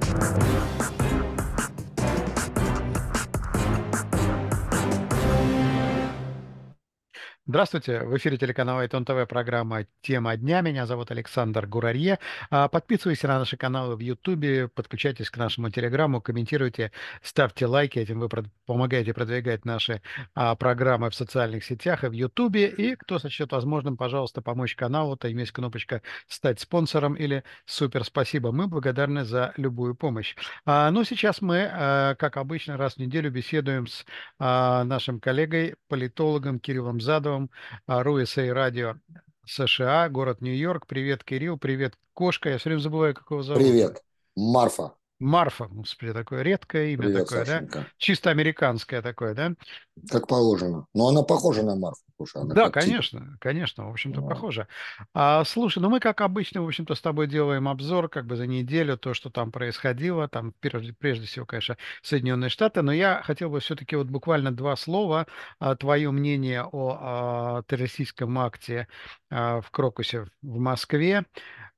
Thank you Здравствуйте, в эфире телеканала Итон ТВ, программа «Тема дня». Меня зовут Александр Гурарье. А, подписывайтесь на наши каналы в Ютубе, подключайтесь к нашему Телеграмму, комментируйте, ставьте лайки, этим вы помогаете продвигать наши а, программы в социальных сетях и в Ютубе. И кто сочтет возможным, пожалуйста, помочь каналу, то есть кнопочка «Стать спонсором» или «Супер спасибо». Мы благодарны за любую помощь. А, Но ну, сейчас мы, как обычно, раз в неделю беседуем с нашим коллегой, политологом Кириллом Задовым, Кириллом, Руэсэй Радио США, город Нью-Йорк. Привет, Кирилл, привет, Кошка. Я все время забываю, как его зовут. Привет, Марфа. Марфа, господи, такое редкое имя Привет, такое, Сашенька. да? Чисто американское такое, да? Как положено. Но она похожа на Марфу. Слушай, она да, конечно, тип. конечно, в общем-то, а. похожа. А, слушай, ну мы, как обычно, в общем-то, с тобой делаем обзор как бы за неделю, то, что там происходило, там прежде, прежде всего, конечно, Соединенные Штаты, но я хотел бы все-таки вот буквально два слова, а, твое мнение о, о а, террористическом акте а, в Крокусе в Москве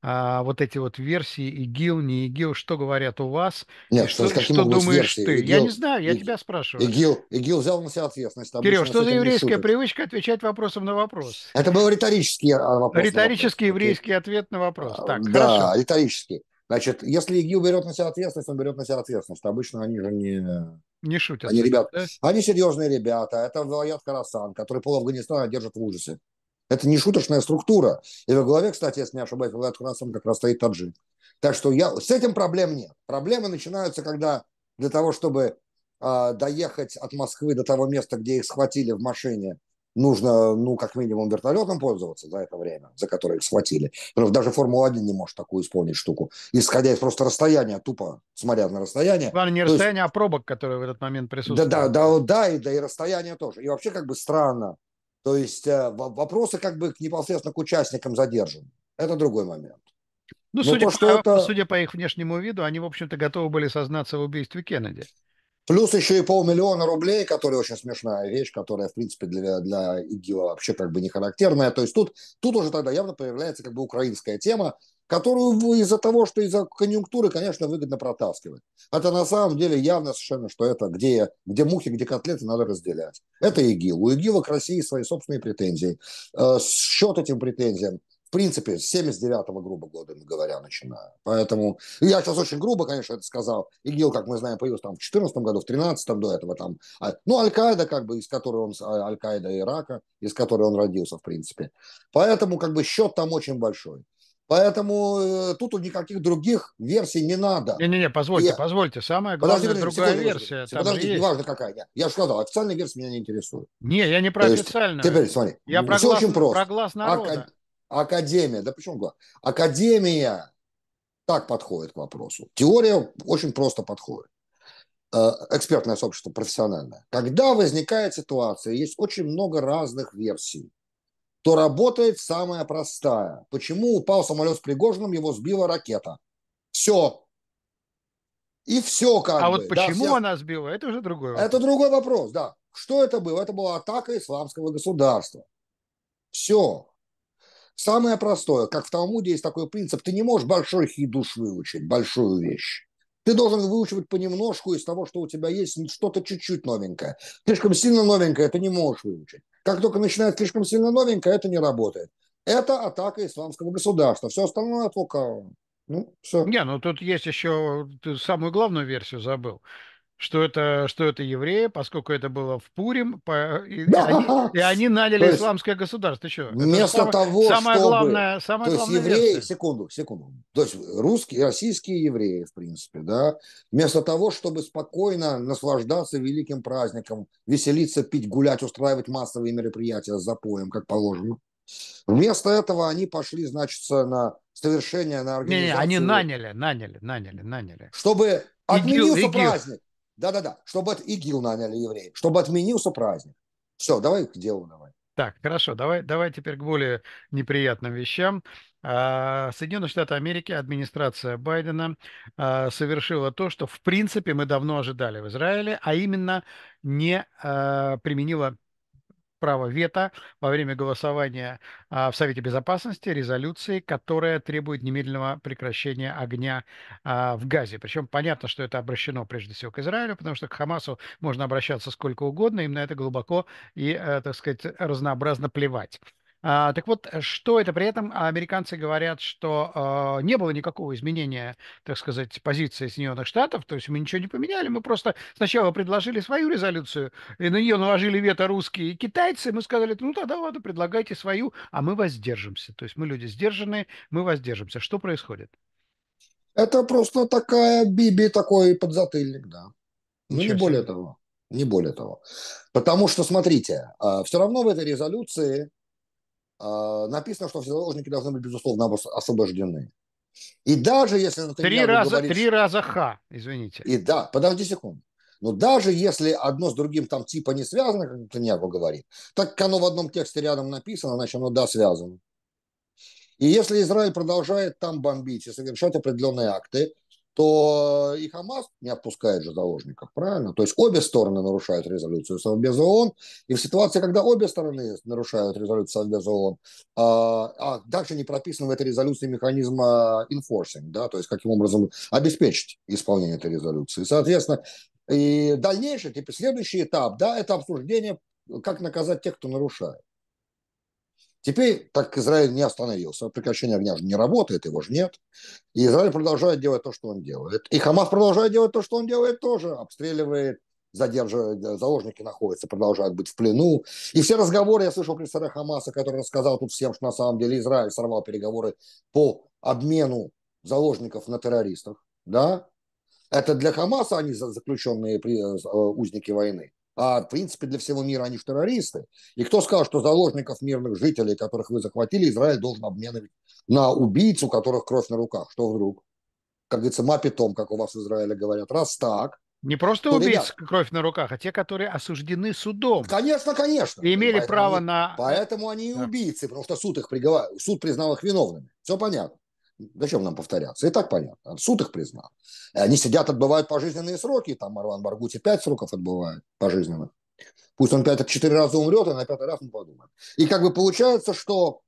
а, вот эти вот версии ИГИЛ, не ИГИЛ, что говорят у вас, Нет, что, что, что думаешь версии? ты? ИГИЛ, я не знаю, я ИГИЛ, тебя спрашиваю. ИГИЛ, ИГИЛ взял на себя ответственность. Кирилл, что за еврейская привычка отвечать вопросом на вопрос? Это был риторический а, вопрос. Риторический вопрос. еврейский ответ на вопрос. А, так, да, хорошо. риторический. Значит, если ИГИЛ берет на себя ответственность, он берет на себя ответственность. Обычно они же не... Не шутят. Они, ребят, да? они серьезные ребята. Это Валаят Карасан, который пол Афганистана держит в ужасе. Это не шуточная структура. И во главе, кстати, если не ошибаюсь, Владимир Красом как раз стоит Таджи. Так что я, с этим проблем нет. Проблемы начинаются, когда для того, чтобы э, доехать от Москвы до того места, где их схватили в машине, нужно, ну, как минимум, вертолетом пользоваться за это время, за которое их схватили. Потому что даже Формула-1 не может такую исполнить штуку, исходя из просто расстояния, тупо смотря на расстояние. Главное, не расстояние, есть... а пробок, которые в этот момент присутствуют. Да, да, да, да, и, да, и расстояние тоже. И вообще как бы странно, то есть э, вопросы как бы непосредственно к участникам задержан. Это другой момент. Ну, Но судя, то, что по, это... судя по их внешнему виду, они, в общем-то, готовы были сознаться в убийстве Кеннеди. Плюс еще и полмиллиона рублей, которая очень смешная вещь, которая, в принципе, для, для ИГИЛа вообще как бы не характерная. То есть тут, тут уже тогда явно появляется как бы украинская тема, которую из-за того, что из-за конъюнктуры, конечно, выгодно протаскивать. это на самом деле явно совершенно, что это где, где мухи, где котлеты, надо разделять. Это ИГИЛ. У ИГИЛа к России свои собственные претензии. Э, счет этим претензиям в принципе, с 79-го, грубо говоря, начинаю. Поэтому я сейчас очень грубо, конечно, это сказал. ИГИЛ, как мы знаем, появился там в 14 году, в 13 до этого там. А, ну, Аль-Каида, как бы, из которой он, а, Аль-Каида Ирака, из которой он родился, в принципе. Поэтому, как бы, счет там очень большой. Поэтому э, тут никаких других версий не надо. Не-не-не, позвольте, я... позвольте. Самая главная подожди, другая секунду, версия. Подожди, подожди есть. неважно какая. Я, я же сказал, официальная версия меня не интересует. Не, я не про То официальную. теперь смотри, я про все глаз, очень просто. Про глаз народа. Ак... Академия, да почему глаз? Академия так подходит к вопросу. Теория очень просто подходит. Э, экспертное сообщество, профессиональное. Когда возникает ситуация, есть очень много разных версий то работает самая простая. Почему упал самолет с Пригожиным, его сбила ракета? Все. И все как А бы. вот почему да, вся... она сбила, это уже другой вопрос. Это другой вопрос, да. Что это было? Это была атака исламского государства. Все. Самое простое, как в Талмуде есть такой принцип, ты не можешь большой хидуш выучить, большую вещь. Ты должен выучивать понемножку из того, что у тебя есть, что-то чуть-чуть новенькое. Слишком сильно новенькое ты не можешь выучить. Как только начинает слишком сильно новенькое, это не работает. Это атака исламского государства. Все остальное от лукавого. Ну, все. Не, ну тут есть еще, ты самую главную версию забыл что это, что это евреи, поскольку это было в Пурим, по, и, да. они, и они наняли есть, исламское государство. Еще. Вместо самое, того, самое чтобы... Главное, самое то есть евреи, версия. секунду, секунду. То есть русские, российские евреи, в принципе, да, вместо того, чтобы спокойно наслаждаться великим праздником, веселиться, пить, гулять, устраивать массовые мероприятия с запоем, как положено, Вместо этого они пошли, значит, на совершение, на организацию. Не, не, они наняли, наняли, наняли, наняли. Чтобы отменился ИГИЛ, праздник. Да-да-да, чтобы от ИГИЛ наняли евреев, чтобы отменился праздник. Все, давай к делу давай. Так, хорошо, давай, давай теперь к более неприятным вещам. А, Соединенные Штаты Америки, администрация Байдена а, совершила то, что в принципе мы давно ожидали в Израиле, а именно не а, применила право вето во время голосования а, в Совете Безопасности резолюции, которая требует немедленного прекращения огня а, в Газе. Причем понятно, что это обращено прежде всего к Израилю, потому что к Хамасу можно обращаться сколько угодно, им на это глубоко и, э, так сказать, разнообразно плевать. А, так вот, э, что это? При этом американцы говорят, что а, не было никакого изменения, так сказать, позиции Соединенных Штатов, то есть мы ничего не поменяли, мы просто сначала предложили свою резолюцию, и на нее наложили вето русские и китайцы, мы сказали, ну тогда ладно, предлагайте свою, а мы воздержимся. То есть мы люди сдержанные, мы воздержимся. Что происходит? Это просто такая Биби, такой подзатыльник, да. Ну, не более того. Не более того. Потому что, смотрите, а, все равно в этой резолюции а, написано, что все заложники должны быть, безусловно, освобождены. И даже если... Три раза, говорит, три раза ха, извините. И да, подожди секунду. Но даже если одно с другим там типа не связано, как Натаньяху говорит, так как оно в одном тексте рядом написано, значит оно да связано. И если Израиль продолжает там бомбить и совершать определенные акты, то и Хамас не отпускает же заложников, правильно? То есть обе стороны нарушают резолюцию Совбеза ООН, и в ситуации, когда обе стороны нарушают резолюцию Совбеза ООН, а, а дальше не прописан в этой резолюции механизм enforcing, да, то есть каким образом обеспечить исполнение этой резолюции. Соответственно, и дальнейший, типа, следующий этап, да, это обсуждение, как наказать тех, кто нарушает. Теперь, так как Израиль не остановился, прекращение огня же не работает, его же нет. И Израиль продолжает делать то, что он делает. И Хамас продолжает делать то, что он делает тоже. Обстреливает, задерживает, заложники находятся, продолжают быть в плену. И все разговоры я слышал представителя Хамаса, который рассказал тут всем, что на самом деле Израиль сорвал переговоры по обмену заложников на террористов. Да? Это для Хамаса они заключенные э, узники войны а в принципе для всего мира они же террористы. И кто сказал, что заложников мирных жителей, которых вы захватили, Израиль должен обменивать на убийцу, которых кровь на руках? Что вдруг? Как говорится, мапитом, как у вас в Израиле говорят. Раз так, не просто ну, убийц ребят, кровь на руках, а те, которые осуждены судом. Конечно, конечно. И имели поэтому право они, на... Поэтому они и убийцы, потому что суд их приговор... суд признал их виновными. Все понятно. Зачем нам повторяться? И так понятно. Суд их признал. Э, они сидят, отбывают пожизненные сроки. Там Марван Баргути пять сроков отбывает пожизненных. Пусть он пять, четыре раза умрет, и на пятый раз мы подумает. И как бы получается, что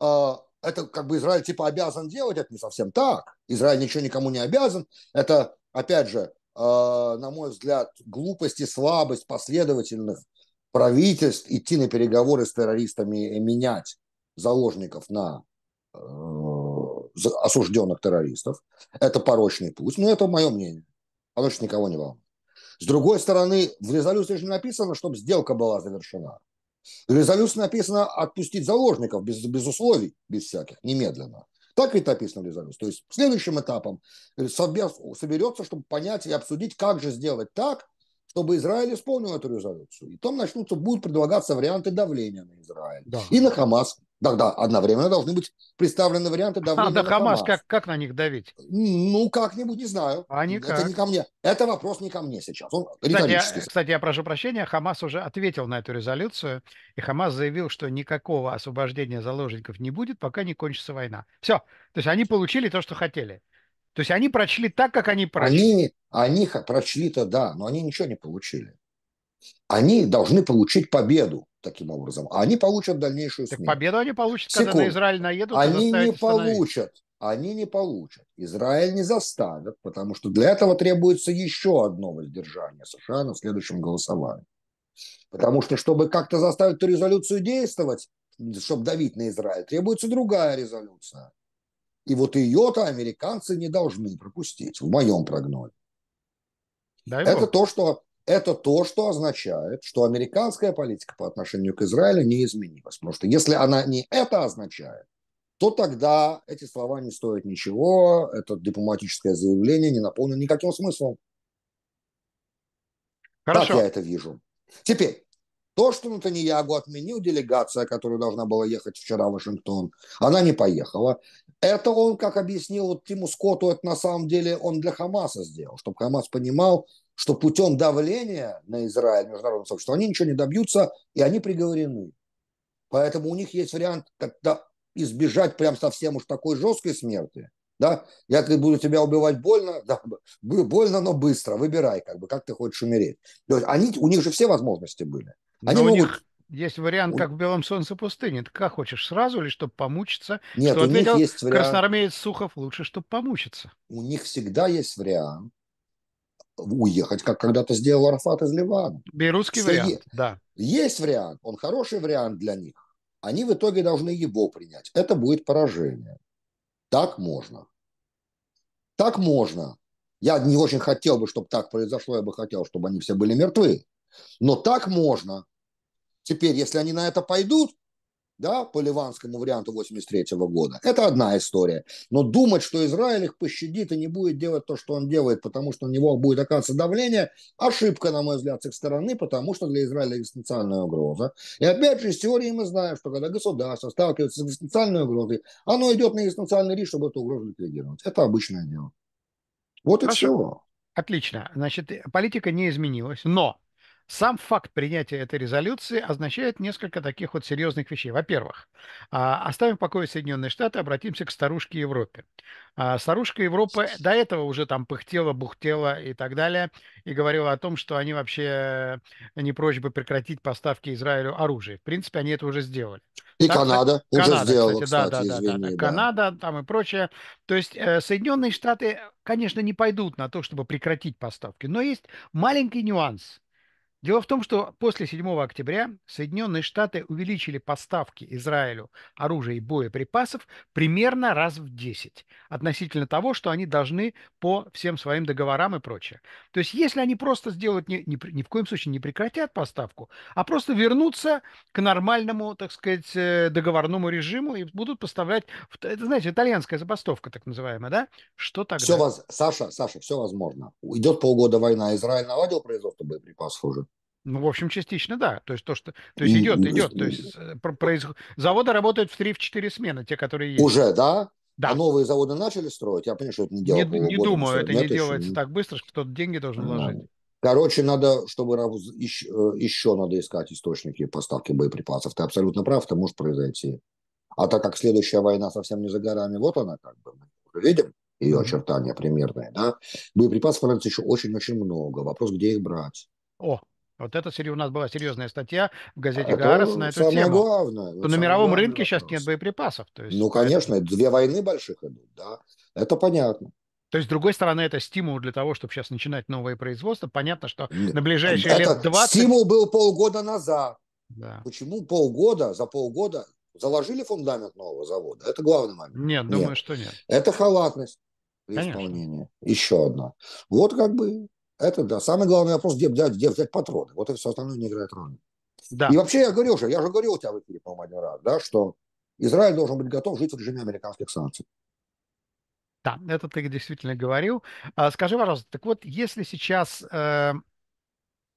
э, это как бы Израиль типа обязан делать, это не совсем так. Израиль ничего никому не обязан. Это, опять же, э, на мой взгляд, глупость и слабость последовательных правительств идти на переговоры с террористами и менять заложников на э, осужденных террористов. Это порочный путь, но это мое мнение. Оно сейчас никого не волнует. С другой стороны, в резолюции же написано, чтобы сделка была завершена. В резолюции написано отпустить заложников без, без условий, без всяких, немедленно. Так ведь написано в резолюции. То есть следующим этапом Совбез соберется, чтобы понять и обсудить, как же сделать так, чтобы Израиль исполнил эту резолюцию. И там начнутся, будут предлагаться варианты давления на Израиль да. и на Хамас, да-да, Тогда одновременно должны быть представлены варианты давления а, да, на Хамас. Хамас. Как, как на них давить? Ну, как-нибудь, не знаю. А никак. Это не ко мне. Это вопрос не ко мне сейчас. Он кстати, я, а, кстати, я прошу прощения, Хамас уже ответил на эту резолюцию, и Хамас заявил, что никакого освобождения заложников не будет, пока не кончится война. Все. То есть они получили то, что хотели. То есть они прочли так, как они прочли. Они, они прочли-то, да, но они ничего не получили. Они должны получить победу таким образом. А они получат дальнейшую смерть. Так победу они получат, Секунду. когда на Израиль наедут. Они не получат. Они не получат. Израиль не заставят, потому что для этого требуется еще одно воздержание США на следующем голосовании. Потому что, чтобы как-то заставить эту резолюцию действовать, чтобы давить на Израиль, требуется другая резолюция. И вот ее-то американцы не должны пропустить, в моем прогнозе. Дай это бог. то, что это то, что означает, что американская политика по отношению к Израилю не изменилась. Потому что если она не это означает, то тогда эти слова не стоят ничего, это дипломатическое заявление не наполнено никаким смыслом. Хорошо. Так я это вижу. Теперь, то, что Натаньягу отменил делегация, которая должна была ехать вчера в Вашингтон, она не поехала. Это он, как объяснил вот Тиму Скотту, это на самом деле он для Хамаса сделал, чтобы Хамас понимал, что путем давления на Израиль, международное сообщество, они ничего не добьются, и они приговорены. Поэтому у них есть вариант как-то избежать прям совсем уж такой жесткой смерти. Да? Я как буду тебя убивать больно, да, больно, но быстро. Выбирай, как бы, как ты хочешь умереть. То есть они, у них же все возможности были. Они но могут... у них есть вариант, как в «Белом солнце пустыни». Ты как хочешь, сразу или чтобы помучиться? Нет, что у них есть вариант... Красноармеец Сухов лучше, чтобы помучиться. У них всегда есть вариант уехать, как когда-то сделал Арафат из Ливана. Берусский Стоит. вариант, да. Есть вариант, он хороший вариант для них. Они в итоге должны его принять. Это будет поражение. Так можно. Так можно. Я не очень хотел бы, чтобы так произошло, я бы хотел, чтобы они все были мертвы. Но так можно. Теперь, если они на это пойдут, да, по ливанскому варианту 83 года. Это одна история. Но думать, что Израиль их пощадит и не будет делать то, что он делает, потому что на него будет оказываться давление, ошибка, на мой взгляд, с их стороны, потому что для Израиля экзистенциальная угроза. И опять же, из теории мы знаем, что когда государство сталкивается с экзистенциальной угрозой, оно идет на экзистенциальный риск, чтобы эту угрозу ликвидировать. Это обычное дело. Вот Хорошо. и все. Отлично. Значит, политика не изменилась, но сам факт принятия этой резолюции означает несколько таких вот серьезных вещей. Во-первых, а, оставим в покое Соединенные Штаты, обратимся к старушке Европе. А, старушка Европы до этого уже там пыхтела, бухтела и так далее, и говорила о том, что они вообще не прочь бы прекратить поставки Израилю оружия. В принципе, они это уже сделали. И да, Канада, Канада уже сделала, кстати, да, кстати, да, да, да, да. Канада там и прочее. То есть э, Соединенные Штаты, конечно, не пойдут на то, чтобы прекратить поставки, но есть маленький нюанс – Дело в том, что после 7 октября Соединенные Штаты увеличили поставки Израилю оружия и боеприпасов примерно раз в 10 относительно того, что они должны по всем своим договорам и прочее. То есть если они просто сделают, ни, ни, ни в коем случае не прекратят поставку, а просто вернутся к нормальному, так сказать, э, договорному режиму и будут поставлять, это, знаете, итальянская забастовка так называемая, да? Что тогда? Все воз... Саша, Саша, все возможно. Идет полгода война, Израиль наладил производство боеприпасов уже? Ну, в общем, частично, да. То есть то, что, то есть идет, идет. То есть э, произ... заводы работают в 3-4 смены, те, которые есть. Уже, да? А да. А новые заводы начали строить? Я понимаю, что это не дело. Не, не думаю, это Нет, не делается еще... так быстро, что кто-то деньги должен ну, вложить. Короче, надо, чтобы еще, э, еще надо искать источники поставки боеприпасов. Ты абсолютно прав, это может произойти. А так как следующая война совсем не за горами, вот она как бы, мы видим ее очертания примерные, да? Боеприпасов становится еще очень-очень много. Вопрос, где их брать? О, вот это у нас была серьезная статья в газете а на эту самое тему. Главное, что на мировом рынке вопрос. сейчас нет боеприпасов. То есть ну, конечно, это... две войны больших идут, да. Это понятно. То есть, с другой стороны, это стимул для того, чтобы сейчас начинать новое производство. Понятно, что на ближайшие это лет 20... стимул был полгода назад. Да. Почему полгода, за полгода заложили фундамент нового завода? Это главный момент. Нет, нет. думаю, что нет. Это халатность. Конечно. Исполнение. Еще одна. Вот как бы это да. Самый главный вопрос, где взять, где взять патроны. Вот и все остальное не играет роли. Да. И вообще я говорил же, я же говорил у тебя в эфире, по-моему, один раз, да, что Израиль должен быть готов жить в режиме американских санкций. Да, это ты действительно говорил. А скажи, пожалуйста, так вот, если сейчас э,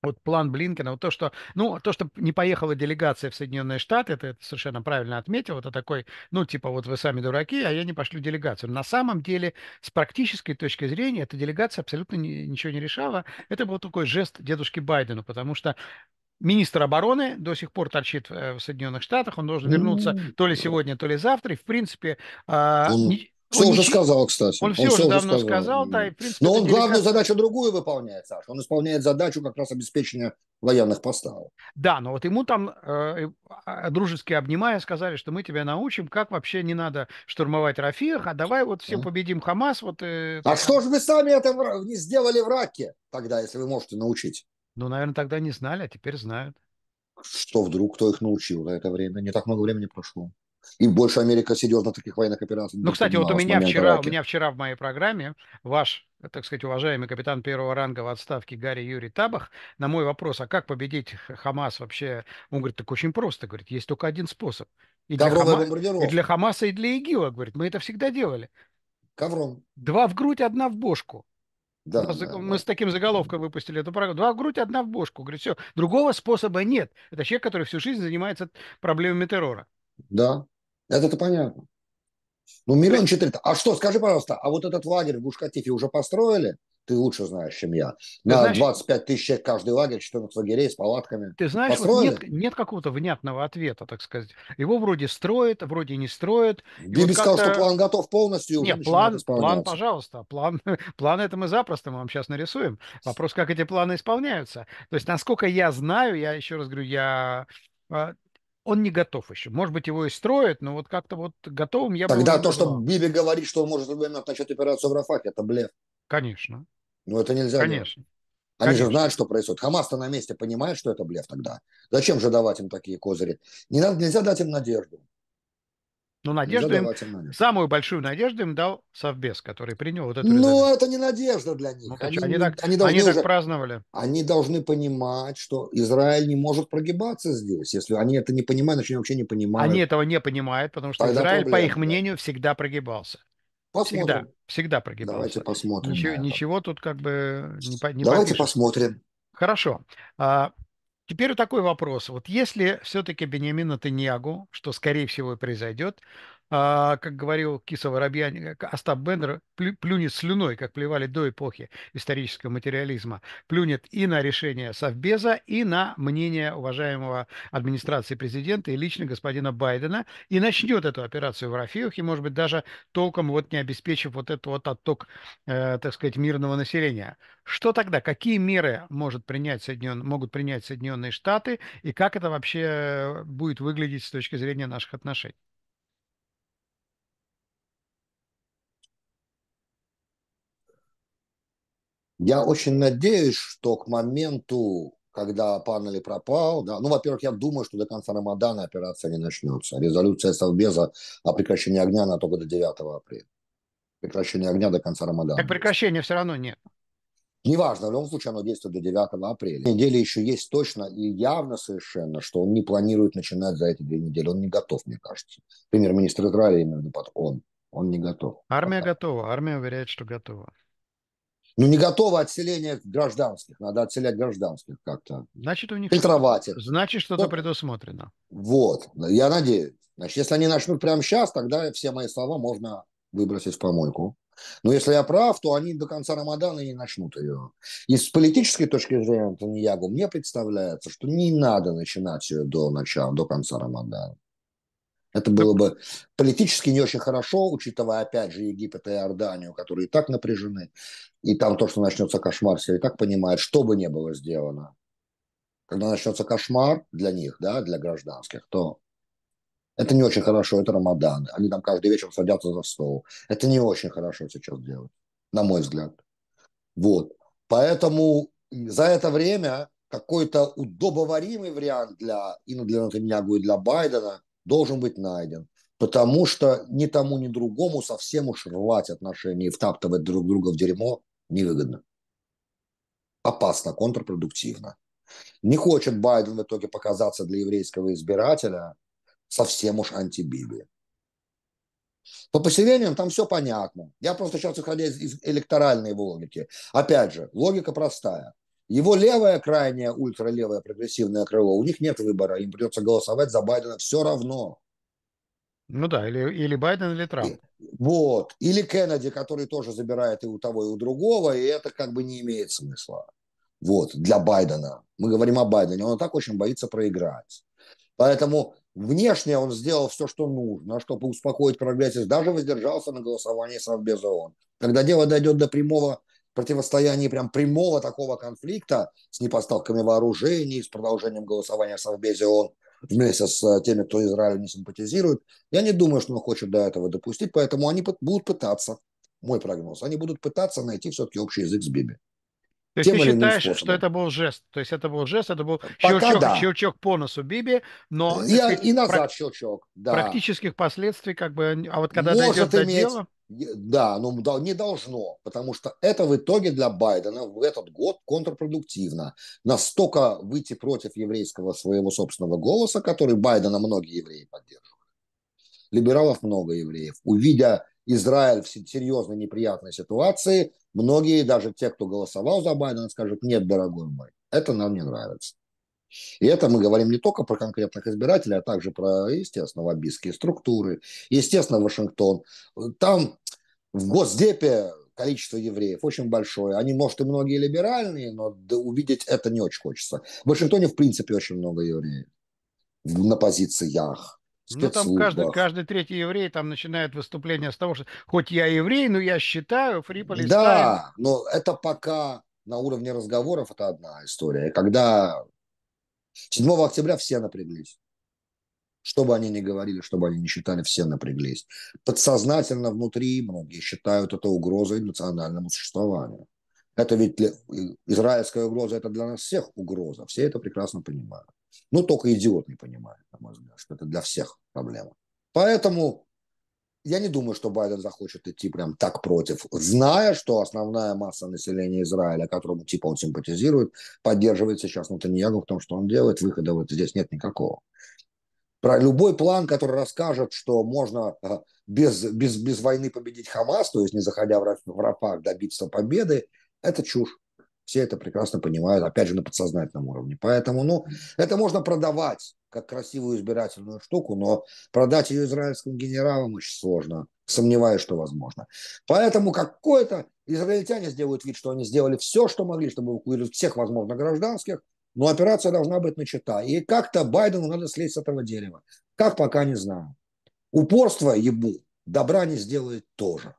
вот план Блинкена, вот то, что, ну, то, что не поехала делегация в Соединенные Штаты, ты это совершенно правильно отметил, это такой, ну, типа, вот вы сами дураки, а я не пошлю делегацию. На самом деле, с практической точки зрения, эта делегация абсолютно не, ничего не решала. Это был такой жест дедушки Байдену, потому что министр обороны до сих пор торчит э, в Соединенных Штатах, он должен вернуться ну, то ли сегодня, то ли завтра, и, в принципе... А, он, что он уже сказал, кстати. Он, он все, все уже давно сказал, сказал да, и, в принципе, Но он деликат... главную задачу другую выполняет, Саша. Он исполняет задачу как раз обеспечения военных поставок. Да, но вот ему там э, а, а, дружески обнимая сказали, что мы тебя научим, как вообще не надо штурмовать Рафиях, а давай вот все победим Хамас. Вот, э, а что же вы сами это не сделали в Раке тогда, если вы можете научить? Ну, наверное, тогда не знали, а теперь знают. Что вдруг, кто их научил за это время? Не так много времени прошло. И больше Америка серьезно таких военных операций. Ну, кстати, вот у меня вчера, раки. у меня вчера в моей программе ваш так сказать, уважаемый капитан первого ранга в отставке Гарри Юрий Табах, на мой вопрос, а как победить Хамас вообще, он говорит, так очень просто, говорит, есть только один способ. И для, Хама... и для Хамаса, и для ИГИЛа, говорит, мы это всегда делали. Ковром. Два в грудь, одна в бошку. Да, мы да, мы да. с таким заголовком выпустили эту программу. Два в грудь, одна в бошку. Говорит, все, другого способа нет. Это человек, который всю жизнь занимается проблемами террора. Да, это-то понятно. Ну, миллион четыре. А что, скажи, пожалуйста, а вот этот лагерь в Бушкатифе уже построили? Ты лучше знаешь, чем я. На знаешь, 25 тысяч человек каждый лагерь, 14 лагерей с палатками. Ты знаешь, построили? вот нет, нет какого-то внятного ответа, так сказать. Его вроде строят, вроде не строят. Биби вот сказал, что план готов полностью. Нет, план, план, пожалуйста, план, план это мы запросто мы вам сейчас нарисуем. Вопрос, как эти планы исполняются. То есть, насколько я знаю, я еще раз говорю, я а, он не готов еще. Может быть, его и строят, но вот как-то вот готовым я Тогда то, что Биби говорит, что он может в момент начать операцию в Рафахе, это блеф. Конечно. Ну, это нельзя. Конечно. Делать. Они Конечно. же знают, что происходит. Хамас-то на месте понимает, что это блеф тогда. Зачем же давать им такие козыри? Не надо, нельзя дать им надежду. Но ну, надежду им, самую большую надежду им дал Совбез, который принял вот эту Ну, это не надежда для них. Ну, они, они, так, они, они так уже, праздновали. Они должны понимать, что Израиль не может прогибаться здесь. Если они это не понимают, значит, они вообще не понимают. Они этого не понимают, потому что Тогда Израиль, проблема, по их мнению, да. всегда прогибался. Посмотрим. Всегда, всегда прогибался. Давайте посмотрим. Ничего, ничего тут как бы не, не Давайте попишешь. посмотрим. Хорошо. А, Теперь вот такой вопрос. Вот если все-таки Бенjamin Натаньягу, что, скорее всего, и произойдет, а, как говорил Киса Воробьян, э, Остап Бендер, плюнет слюной, как плевали до эпохи исторического материализма. Плюнет и на решение Совбеза, и на мнение уважаемого администрации президента и лично господина Байдена. И начнет эту операцию в Рафиях, может быть, даже толком вот не обеспечив вот этот вот отток, э, так сказать, мирного населения. Что тогда? Какие меры может принять Соединен... могут принять Соединенные Штаты? И как это вообще э, будет выглядеть с точки зрения наших отношений? Я очень надеюсь, что к моменту, когда панели пропал, да, ну, во-первых, я думаю, что до конца Рамадана операция не начнется. Резолюция Совбеза о прекращении огня, на только до 9 апреля. Прекращение огня до конца Рамадана. Так прекращения все равно нет. Неважно, в любом случае оно действует до 9 апреля. Недели еще есть точно и явно совершенно, что он не планирует начинать за эти две недели. Он не готов, мне кажется. Премьер-министр Израиля именно под. он. Он не готов. Армия Пока. готова. Армия уверяет, что готова. Ну, не готово отселение гражданских. Надо отселять гражданских как-то. Значит, у них... Фильтровать. Что Значит, что-то вот. предусмотрено. Вот. Я надеюсь. Значит, если они начнут прямо сейчас, тогда все мои слова можно выбросить в помойку. Но если я прав, то они до конца Рамадана не начнут ее. И с политической точки зрения Антониягу мне представляется, что не надо начинать ее до начала, до конца Рамадана. Это было бы политически не очень хорошо, учитывая, опять же, Египет и Иорданию, которые и так напряжены. И там то, что начнется кошмар, все и так понимают, что бы ни было сделано. Когда начнется кошмар для них, да, для гражданских, то это не очень хорошо, это Рамадан. Они там каждый вечер садятся за стол. Это не очень хорошо сейчас делать, на мой взгляд. Вот. Поэтому за это время какой-то удобоваримый вариант для, и для Натаньягу, и для Байдена – должен быть найден. Потому что ни тому, ни другому совсем уж рвать отношения и втаптывать друг друга в дерьмо невыгодно. Опасно, контрпродуктивно. Не хочет Байден в итоге показаться для еврейского избирателя совсем уж антибиблия. По поселениям там все понятно. Я просто сейчас исходя из электоральной логики. Опять же, логика простая. Его левое крайнее, ультралевое прогрессивное крыло, у них нет выбора, им придется голосовать за Байдена все равно. Ну да, или, или Байден, или Трамп. вот. Или Кеннеди, который тоже забирает и у того, и у другого, и это как бы не имеет смысла. Вот, для Байдена. Мы говорим о Байдене. Он так очень боится проиграть. Поэтому внешне он сделал все, что нужно, чтобы успокоить прогрессив. Даже воздержался на голосовании Совбеза ООН. Когда дело дойдет до прямого противостоянии прям прямого такого конфликта с непоставками вооружений, с продолжением голосования в Совбезе ООН вместе с э, теми, кто Израиль не симпатизирует, я не думаю, что он хочет до этого допустить, поэтому они будут пытаться, мой прогноз, они будут пытаться найти все-таки общий язык с Биби. То есть ты считаешь, что это был жест? То есть это был жест, это был щелчок, да. щелчок по носу Биби, но... И, э, сказать, и назад прак... щелчок, да. Практических последствий как бы... А вот когда Может дойдет иметь... до дела... Да, но ну, не должно, потому что это в итоге для Байдена в этот год контрпродуктивно. Настолько выйти против еврейского своего собственного голоса, который Байдена многие евреи поддерживают. Либералов много евреев. Увидя Израиль в серьезной неприятной ситуации. Многие, даже те, кто голосовал за Байдена, скажут, нет, дорогой мой, это нам не нравится. И это мы говорим не только про конкретных избирателей, а также про, естественно, лоббистские структуры, естественно, Вашингтон. Там в Госдепе количество евреев очень большое. Они, может, и многие либеральные, но увидеть это не очень хочется. В Вашингтоне, в принципе, очень много евреев на позициях. Ну, там каждый, каждый третий еврей там начинает выступление с того, что хоть я еврей, но я считаю фри Да, но это пока на уровне разговоров это одна история. Когда 7 октября все напряглись. Что бы они ни говорили, что бы они ни считали, все напряглись. Подсознательно внутри многие считают это угрозой национальному существованию. Это ведь для, израильская угроза, это для нас всех угроза. Все это прекрасно понимают. Ну, только идиот не понимает, на мой взгляд, что это для всех проблема. Поэтому я не думаю, что Байден захочет идти прям так против, зная, что основная масса населения Израиля, которому типа он симпатизирует, поддерживает сейчас Натаньягу в том, что он делает, выхода вот здесь нет никакого. Про любой план, который расскажет, что можно а, без, без, без войны победить Хамас, то есть не заходя в Рафах, добиться победы, это чушь. Все это прекрасно понимают, опять же, на подсознательном уровне. Поэтому, ну, это можно продавать как красивую избирательную штуку, но продать ее израильским генералам очень сложно. Сомневаюсь, что возможно. Поэтому какое-то израильтяне сделают вид, что они сделали все, что могли, чтобы эвакуировать всех, возможно, гражданских, но операция должна быть начата. И как-то Байдену надо слезть с этого дерева. Как, пока не знаю. Упорство ебу добра не сделает тоже.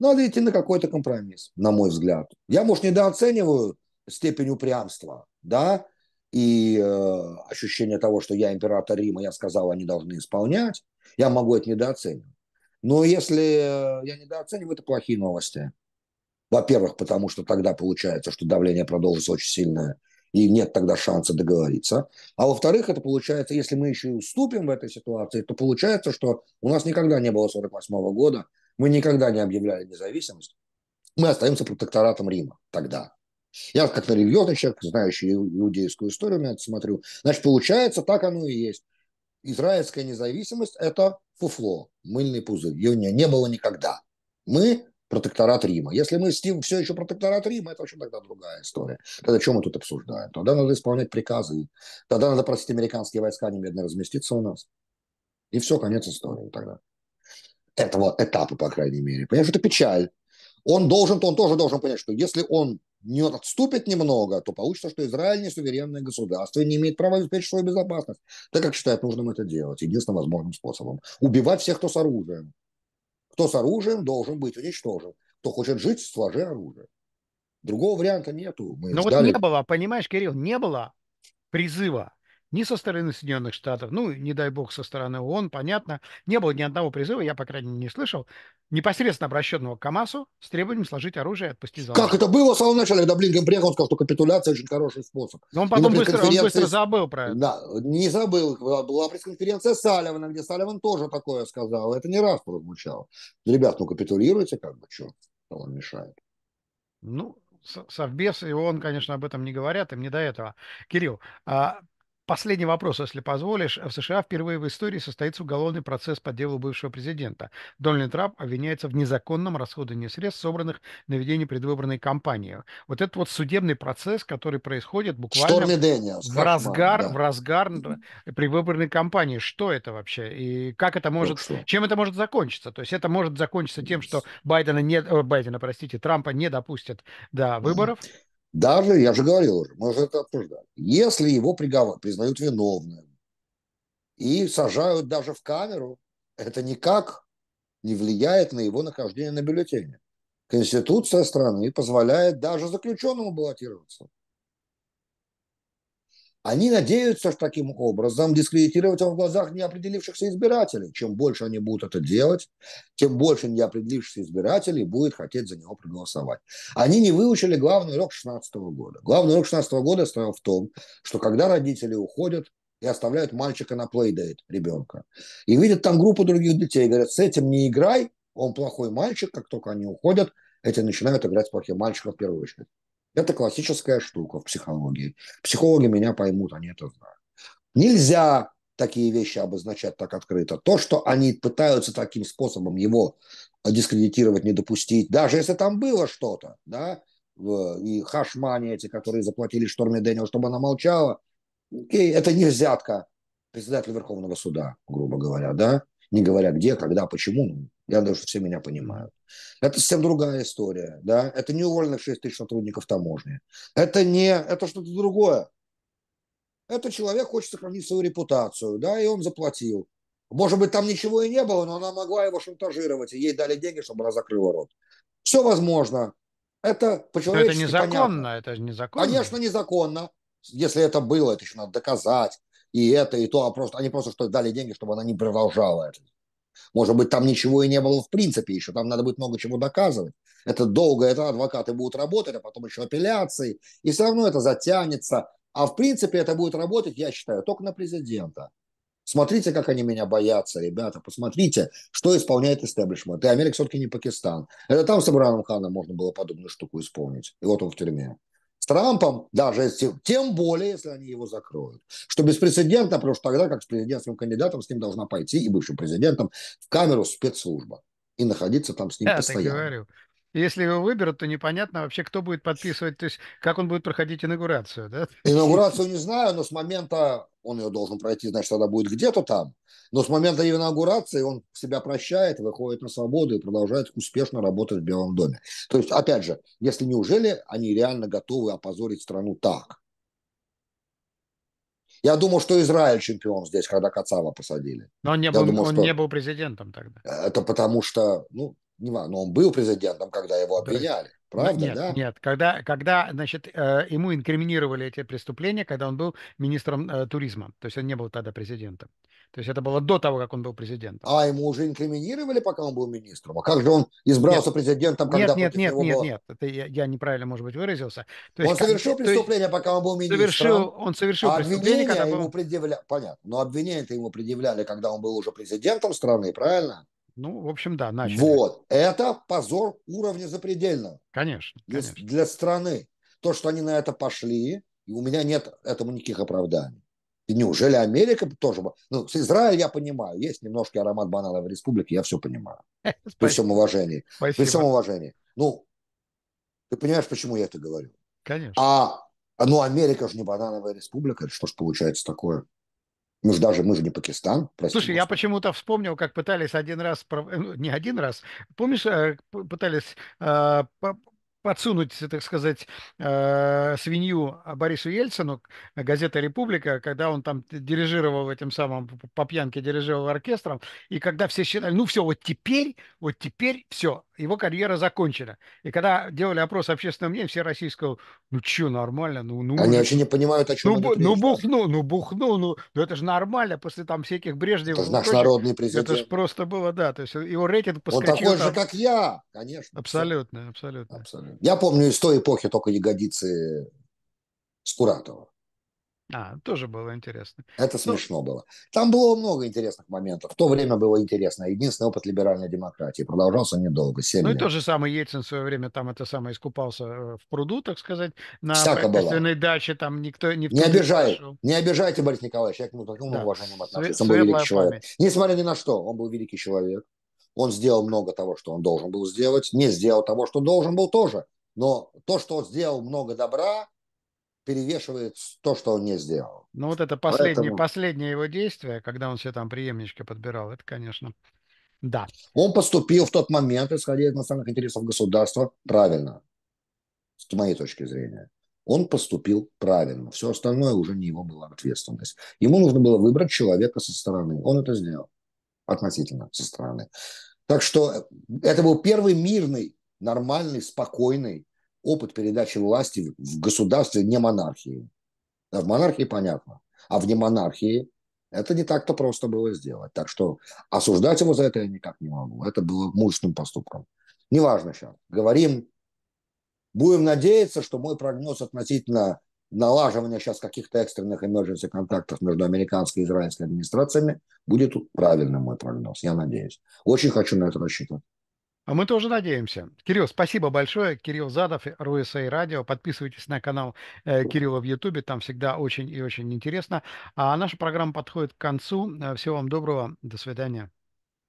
Надо идти на какой-то компромисс, на мой взгляд. Я, может, недооцениваю степень упрямства, да, и э, ощущение того, что я император Рима, я сказал, они должны исполнять, я могу это недооценивать. Но если э, я недооцениваю, это плохие новости. Во-первых, потому что тогда получается, что давление продолжится очень сильное, и нет тогда шанса договориться. А во-вторых, это получается, если мы еще и уступим в этой ситуации, то получается, что у нас никогда не было 48 года, мы никогда не объявляли независимость. Мы остаемся протекторатом Рима тогда. Я как религиозный человек, знающий иудейскую историю, на это смотрю. Значит, получается, так оно и есть. Израильская независимость – это фуфло, мыльный пузырь. Ее не, не было никогда. Мы протекторат Рима. Если мы с ним все еще протекторат Рима, это вообще тогда другая история. Тогда чем мы тут обсуждаем? Тогда надо исполнять приказы. Тогда надо просить американские войска немедленно разместиться у нас. И все, конец истории тогда этого этапа, по крайней мере. Понимаешь, это печаль. Он должен, он тоже должен понять, что если он не отступит немного, то получится, что Израиль не суверенное государство и не имеет права обеспечить свою безопасность, так как считает нужным это делать, единственным возможным способом. Убивать всех, кто с оружием. Кто с оружием должен быть уничтожен. Кто хочет жить, сложи оружие. Другого варианта нету. Мы Но ну ждали... вот не было, понимаешь, Кирилл, не было призыва ни со стороны Соединенных Штатов, ну, не дай бог, со стороны ООН, понятно. Не было ни одного призыва, я, по крайней мере, не слышал, непосредственно обращенного к КАМАСу с требованием сложить оружие и отпустить заложников. Как это было в самом начале, когда Блинкен приехал, он сказал, что капитуляция очень хороший способ. Но он потом быстро, конференции он быстро забыл про это. Да, не забыл. Была пресс-конференция Салливана, где Салливан тоже такое сказал. Это не раз прозвучало. Ребят, ну капитулируйте, как бы, что вам мешает. Ну, Совбез и он, конечно, об этом не говорят, им не до этого. Кирилл, а Последний вопрос, если позволишь. В США впервые в истории состоится уголовный процесс по делу бывшего президента. Дональд Трамп обвиняется в незаконном расходовании средств, собранных на ведение предвыборной кампании. Вот этот вот судебный процесс, который происходит буквально Дэниелс, в, разгар, да. в разгар предвыборной кампании. Что это вообще? И как это может... Хорошо. Чем это может закончиться? То есть это может закончиться тем, что Байдена, не, э, Байдена простите, Трампа не допустят до выборов. Mm-hmm. Даже, я же говорил уже, мы уже это обсуждали. Если его приговор признают виновным и сажают даже в камеру, это никак не влияет на его нахождение на бюллетене. Конституция страны позволяет даже заключенному баллотироваться. Они надеются что таким образом дискредитировать его в глазах неопределившихся избирателей. Чем больше они будут это делать, тем больше неопределившихся избирателей будет хотеть за него проголосовать. Они не выучили главный урок 2016 года. Главный урок 2016 года стоял в том, что когда родители уходят и оставляют мальчика на плейдейт ребенка, и видят там группу других детей, говорят, с этим не играй, он плохой мальчик, как только они уходят, эти начинают играть с плохим мальчиком в первую очередь. Это классическая штука в психологии. Психологи меня поймут, они это знают. Нельзя такие вещи обозначать так открыто. То, что они пытаются таким способом его дискредитировать, не допустить, даже если там было что-то, да, и хашмани эти, которые заплатили Шторме Дэниел, чтобы она молчала, окей, это не взятка председателя Верховного Суда, грубо говоря, да, не говоря где, когда, почему, ну, я думаю, что все меня понимают. Это совсем другая история. Да? Это не уволенных 6 тысяч сотрудников таможни. Это не, это что-то другое. Это человек хочет сохранить свою репутацию, да, и он заплатил. Может быть, там ничего и не было, но она могла его шантажировать, и ей дали деньги, чтобы она закрыла рот. Все возможно. Это по-человечески Это незаконно, понятно. это же незаконно. Конечно, незаконно. Если это было, это еще надо доказать. И это, и то, а просто, они просто что дали деньги, чтобы она не продолжала это. Может быть, там ничего и не было в принципе еще, там надо будет много чего доказывать. Это долго, это адвокаты будут работать, а потом еще апелляции, и все равно это затянется. А в принципе это будет работать, я считаю, только на президента. Смотрите, как они меня боятся, ребята, посмотрите, что исполняет истеблишмент. И Америка все-таки не Пакистан. Это там с Имраном Ханом можно было подобную штуку исполнить. И вот он в тюрьме. Трампом, даже если, тем более, если они его закроют. Что беспрецедентно, потому что тогда, как с президентским кандидатом, с ним должна пойти и бывшим президентом в камеру спецслужба и находиться там с ним да, постоянно. говорю. Если его выберут, то непонятно вообще, кто будет подписывать, то есть как он будет проходить инаугурацию, да? Инаугурацию не знаю, но с момента он ее должен пройти, значит, она будет где-то там. Но с момента ее инаугурации он себя прощает, выходит на свободу и продолжает успешно работать в Белом доме. То есть, опять же, если неужели они реально готовы опозорить страну так? Я думал, что Израиль чемпион здесь, когда Кацава посадили. Но он не, был, думал, он что... не был президентом тогда. Это потому что, ну, не важно, но он был президентом, когда его обвиняли. Ну, Правда, нет, да? Нет, когда, когда значит, э, ему инкриминировали эти преступления, когда он был министром э, туризма. То есть он не был тогда президентом. То есть это было до того, как он был президентом. А ему уже инкриминировали, пока он был министром? А как же он избрался нет, президентом, когда Нет, нет, нет, нет, нет. Это я, я неправильно, может быть, выразился. То есть, он совершил как, э, преступление, есть, пока он был министром. Совершил, он совершил а преступление, когда ему был... предъявляли... Понятно. Но обвинения то ему предъявляли, когда он был уже президентом страны, правильно? Ну, в общем, да, начали. Вот. Это позор уровня запредельного. Конечно. Для, конечно. для страны. То, что они на это пошли, и у меня нет этому никаких оправданий. И неужели Америка тоже... Ну, с Израиль я понимаю, есть немножко аромат банана в республике, я все понимаю. При всем уважении. При всем уважении. Ну, ты понимаешь, почему я это говорю? Конечно. А, ну, Америка же не банановая республика, что ж получается такое? Мы же даже, мы же не Пакистан. Прости, Слушай, я почему-то вспомнил, как пытались один раз, э, ну, не один раз, помнишь, э, пытались э, подсунуть, так сказать, свинью Борису Ельцину, газета «Республика», когда он там дирижировал этим самым, по пьянке дирижировал оркестром, и когда все считали, ну все, вот теперь, вот теперь все, его карьера закончена. И когда делали опрос общественного мнения, все российского, ну что, нормально, ну, ну. Они вообще не понимают, о чем ну, ну, бухнул, ну, бухнул, ну, ну, это же нормально, после там всяких Брежнев. Это же наш народный президент. Это же просто было, да, то есть его рейтинг подскочил. Он такой там... же, как я, конечно. Абсолютно, абсолютно. абсолютно. Я помню из той эпохи только ягодицы Скуратова. А, тоже было интересно. Это ну, смешно было. Там было много интересных моментов. В то время было интересно. Единственный опыт либеральной демократии. Продолжался недолго, 7 Ну лет. и то же самое Ельцин в свое время там это самое искупался э, в пруду, так сказать, на Всяко правительственной было. даче. Там никто не Не обижай, не обижайте, Борис Николаевич. Я к нему таким да. уважением отношусь. Он был великий память. человек. Несмотря ни на что, он был великий человек. Он сделал много того, что он должен был сделать. Не сделал того, что должен был тоже. Но то, что он сделал много добра, перевешивает то, что он не сделал. Ну вот это последнее, Поэтому... последнее его действие, когда он все там преемничка подбирал, это, конечно, да. Он поступил в тот момент, исходя из национальных интересов государства, правильно, с моей точки зрения. Он поступил правильно. Все остальное уже не его была ответственность. Ему нужно было выбрать человека со стороны. Он это сделал. Относительно со стороны. Так что э, это был первый мирный, нормальный, спокойный опыт передачи власти в государстве не монархии. А в монархии понятно. А вне монархии это не так-то просто было сделать. Так что осуждать его за это я никак не могу. Это было мужественным поступком. Неважно сейчас. Говорим, будем надеяться, что мой прогноз относительно налаживания сейчас каких-то экстренных emergency контактов между американской и израильской администрациями будет правильным мой прогноз, я надеюсь. Очень хочу на это рассчитывать. А мы тоже надеемся. Кирилл, спасибо большое. Кирилл Задов, РУСА и Радио. Подписывайтесь на канал э, Кирилла в Ютубе. Там всегда очень и очень интересно. А наша программа подходит к концу. Э, всего вам доброго. До свидания.